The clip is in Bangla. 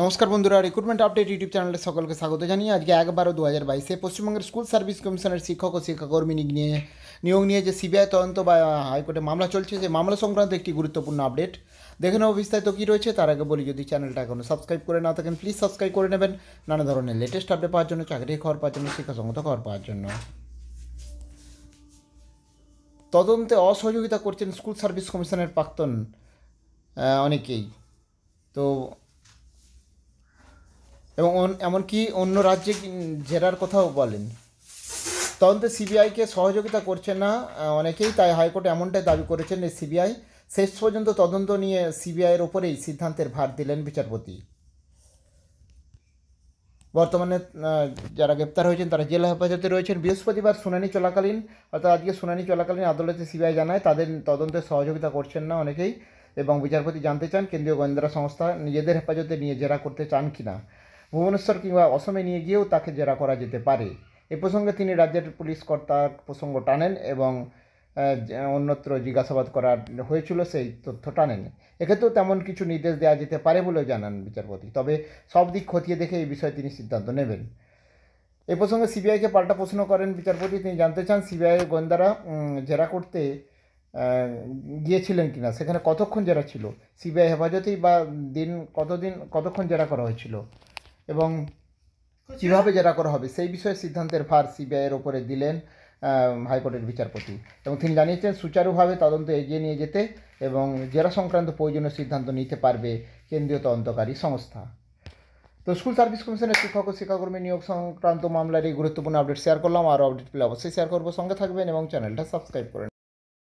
নমস্কার বন্ধুরা রিক্রুটমেন্ট আপডেট ইউটিউব চ্যানেলে সকলকে স্বাগত জানিয়ে আজকে এক বারো দু হাজার বাইশে পশ্চিমবঙ্গের স্কুল সার্ভিস কমিশনের শিক্ষক ও শিক্ষাকর্মী নিয়ে নিয়োগ নিয়ে যে সিবিআই তদন্ত বা হাইকোর্টে মামলা চলছে সেই মামলা সংক্রান্ত একটি গুরুত্বপূর্ণ আপডেট দেখে নেব বিস্তারিত কী রয়েছে তার আগে বলি যদি চ্যানেলটা এখনও সাবস্ক্রাইব করে না থাকেন প্লিজ সাবস্ক্রাইব করে নেবেন নানা ধরনের লেটেস্ট আপডেট পাওয়ার জন্য চাকরি খবর পাওয়ার জন্য শিক্ষাসঙ্গত খবর পাওয়ার জন্য তদন্তে অসহযোগিতা করছেন স্কুল সার্ভিস কমিশনের প্রাক্তন অনেকেই তো এবং এমনকি অন্য রাজ্যে জেরার কথাও বলেন তদন্তে সিবিআইকে সহযোগিতা করছে না অনেকেই তাই হাইকোর্টে এমনটাই দাবি করেছেন এই সিবিআই শেষ পর্যন্ত তদন্ত নিয়ে সিবিআইয়ের ওপরেই সিদ্ধান্তের ভার দিলেন বিচারপতি বর্তমানে যারা গ্রেপ্তার হয়েছেন তারা জেলা হেফাজতে রয়েছেন বৃহস্পতিবার শুনানি চলাকালীন অর্থাৎ আজকে শুনানি চলাকালীন আদালতে সিবিআই জানায় তাদের তদন্তে সহযোগিতা করছেন না অনেকেই এবং বিচারপতি জানতে চান কেন্দ্রীয় গোয়েন্দা সংস্থা নিজেদের হেফাজতে নিয়ে জেরা করতে চান কিনা ভুবনেশ্বর কিংবা অসমে নিয়ে গিয়েও তাকে জেরা করা যেতে পারে এ প্রসঙ্গে তিনি রাজ্যের পুলিশ কর্তার প্রসঙ্গ টানেন এবং অন্যত্র জিজ্ঞাসাবাদ করা হয়েছিল সেই তথ্য টানেন এক্ষেত্রেও তেমন কিছু নির্দেশ দেওয়া যেতে পারে বলেও জানান বিচারপতি তবে সব দিক খতিয়ে দেখে এই বিষয়ে তিনি সিদ্ধান্ত নেবেন এ প্রসঙ্গে সিবিআইকে পাল্টা প্রশ্ন করেন বিচারপতি তিনি জানতে চান সিবিআই গোয়েন্দারা জেরা করতে গিয়েছিলেন কিনা সেখানে কতক্ষণ জেরা ছিল সিবিআই হেফাজতেই বা দিন কতদিন কতক্ষণ জেরা করা হয়েছিল এবং কীভাবে জেরা করা হবে সেই বিষয়ে সিদ্ধান্তের ভার সিবিআইয়ের ওপরে দিলেন হাইকোর্টের বিচারপতি এবং তিনি জানিয়েছেন সুচারুভাবে তদন্ত এগিয়ে নিয়ে যেতে এবং জেরা সংক্রান্ত প্রয়োজনীয় সিদ্ধান্ত নিতে পারবে কেন্দ্রীয় তদন্তকারী সংস্থা তো স্কুল সার্ভিস কমিশনের শিক্ষক ও শিক্ষাকর্মী নিয়োগ সংক্রান্ত মামলার এই গুরুত্বপূর্ণ আপডেট শেয়ার করলাম আর আপডেট পেলে অবশ্যই শেয়ার করবো সঙ্গে থাকবেন এবং চ্যানেলটা সাবস্ক্রাইব করেন